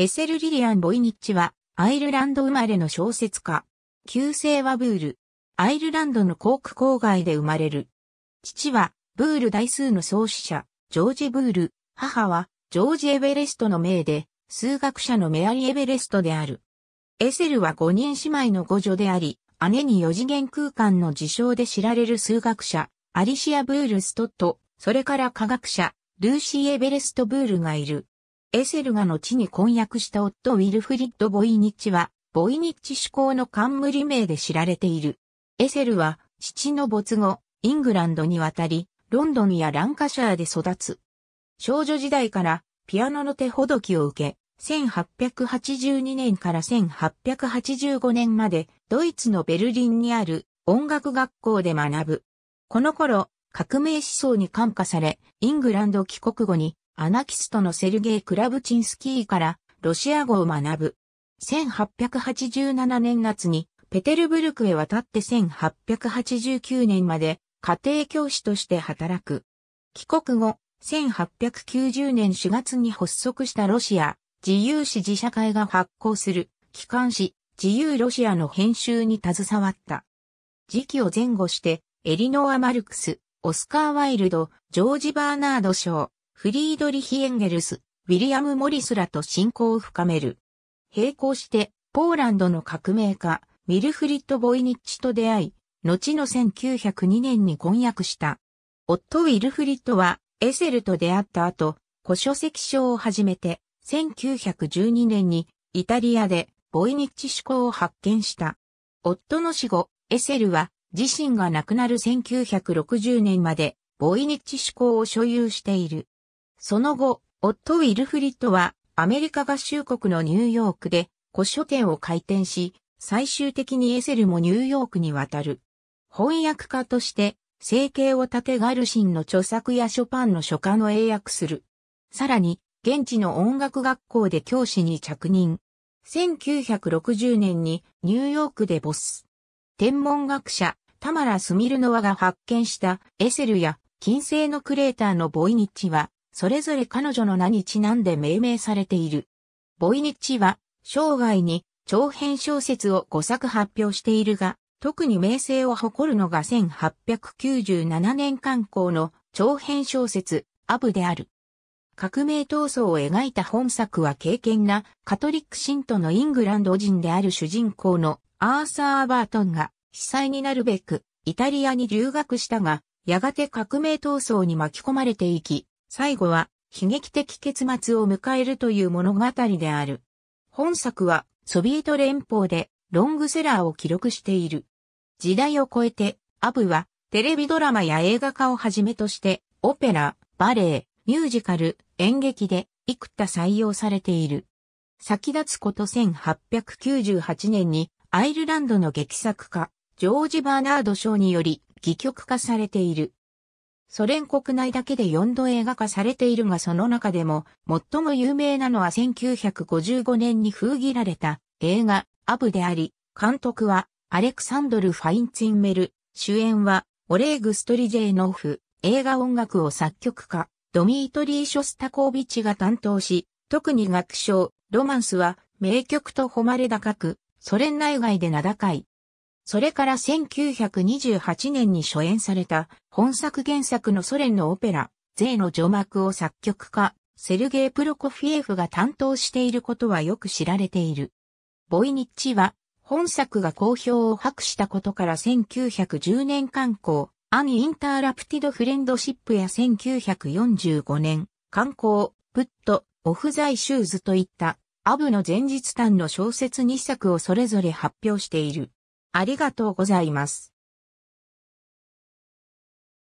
エセル・リリアン・ボイニッチは、アイルランド生まれの小説家。旧姓はブール。アイルランドのコーク郊外で生まれる。父は、ブール大数の創始者、ジョージ・ブール。母は、ジョージ・エベレストの名で、数学者のメアリー・エベレストである。エセルは5人姉妹の五女であり、姉に4次元空間の事象で知られる数学者、アリシア・ブール・ストット、それから科学者、ルーシー・エベレスト・ブールがいる。エセルが後に婚約した夫ウィルフリッド・ボイニッチは、ボイニッチ主向の冠名で知られている。エセルは、父の没後、イングランドに渡り、ロンドンやランカシャーで育つ。少女時代からピアノの手ほどきを受け、1882年から1885年までドイツのベルリンにある音楽学校で学ぶ。この頃、革命思想に感化され、イングランド帰国後にアナキストのセルゲイ・クラブチンスキーからロシア語を学ぶ。1887年夏にペテルブルクへ渡って1889年まで家庭教師として働く。帰国後、1890年4月に発足したロシア自由史自社会が発行する機関誌自由ロシアの編集に携わった。時期を前後してエリノア・マルクス、オスカー・ワイルド、ジョージ・バーナード賞、フリードリヒ・エンゲルス、ウィリアム・モリスらと親交を深める。並行して、ポーランドの革命家、ウィルフリッド・ボイニッチと出会い、後の1902年に婚約した。夫ウィルフリッドは、エセルと出会った後、古書籍賞を始めて、1912年にイタリアでボイニッチ思考を発見した。夫の死後、エセルは自身が亡くなる1960年までボイニッチ思考を所有している。その後、夫ウィルフリットはアメリカ合衆国のニューヨークで古書店を開店し、最終的にエセルもニューヨークに渡る。翻訳家として、生計を立てガルシンの著作やショパンの書家の英訳する。さらに、現地の音楽学校で教師に着任。1960年にニューヨークでボス。天文学者、タマラ・スミルノワが発見したエセルや金星のクレーターのボイニッチは、それぞれ彼女の名にちなんで命名されている。ボイニッチは、生涯に長編小説を5作発表しているが、特に名声を誇るのが1897年刊行の長編小説、アブである。革命闘争を描いた本作は敬虔なカトリック信徒のイングランド人である主人公のアーサー・バートンが被災になるべくイタリアに留学したが、やがて革命闘争に巻き込まれていき、最後は悲劇的結末を迎えるという物語である。本作はソビエト連邦でロングセラーを記録している。時代を超えてアブはテレビドラマや映画化をはじめとしてオペラ、バレエ、ミュージカル、演劇で幾多採用されている。先立つこと1898年にアイルランドの劇作家、ジョージ・バーナード賞により戯曲化されている。ソ連国内だけで4度映画化されているがその中でも最も有名なのは1955年に封切られた映画アブであり、監督はアレクサンドル・ファインツィンメル、主演はオレーグ・ストリジェーノフ、映画音楽を作曲家、ドミートリー・ショスタコービチが担当し、特に楽章、ロマンスは名曲と誉れ高く、ソ連内外で名高いそれから1928年に初演された本作原作のソ連のオペラ、税の序幕を作曲家、セルゲイ・プロコフィエフが担当していることはよく知られている。ボイニッチは、本作が好評を博したことから1910年刊行、アン・インターラプティド・フレンドシップや1945年、刊行、プット、オフ・ザイ・シューズといった、アブの前日譚の小説2作をそれぞれ発表している。ありがとうございます。